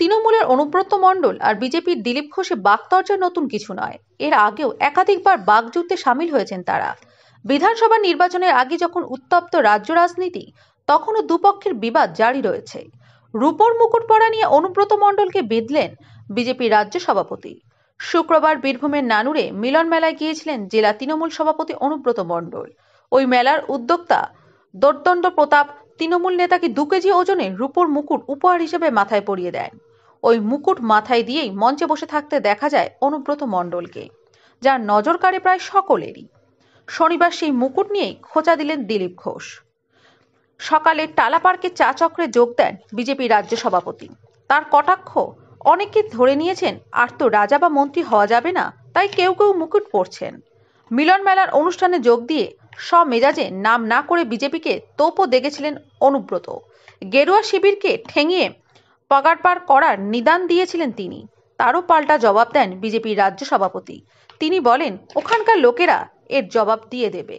তৃণমূলের অনুব্রত মণ্ডল আর বিজেপির দিলীপ ঘোষে বাগতর্চা নতুন কিছু নয় এর আগেও একাধিকবার বাগযুদ্ধে সামিল হয়েছেন তারা বিধানসভা নির্বাচনের আগে যখন উত্তপ্ত রাজ্য রাজনীতি তখনও দুপক্ষের বিবাদ জারি রয়েছে রূপর মুকুট পরা নিয়ে অনুব্রত মণ্ডলকে বেঁধলেন বিজেপি রাজ্য সভাপতি শুক্রবার বীরভূমের নানুরে মিলন মেলায় গিয়েছিলেন জেলা তৃণমূল সভাপতি অনুব্রত মণ্ডল ওই মেলার উদ্যোক্তা দোর্দণ্ড প্রতাপ তৃণমূল নেতাকে দু কেজি ওজনে রুপোর মুকুট উপহার হিসেবে মাথায় পরিয়ে দেন ওই মুকুট মাথায় দিয়েই মঞ্চে বসে থাকতে দেখা যায় অনুব্রত মণ্ডলকে যার নজর কাড়ে প্রায় সকলেরই শনিবার সেই মুকুট নিয়েই খোঁচা দিলেন দিলীপ ঘোষ সকালে টালা পার্কে চা চক্রে যোগ দেন বিজেপি রাজ্য সভাপতি তার কটাক্ষ অনেকে ধরে নিয়েছেন আর তো রাজা বা মন্ত্রী হওয়া যাবে না তাই কেউ কেউ মুকুট পড়ছেন মিলন মেলার অনুষ্ঠানে যোগ দিয়ে স্বমেজাজে নাম না করে বিজেপিকে তোপও দেখেছিলেন অনুব্রত গেরুয়া শিবিরকে ঠেঙিয়ে পাগারপার করার নিদান দিয়েছিলেন তিনি তারও পাল্টা জবাব দেন বিজেপির রাজ্য সভাপতি তিনি বলেন ওখানকার লোকেরা এর জবাব দিয়ে দেবে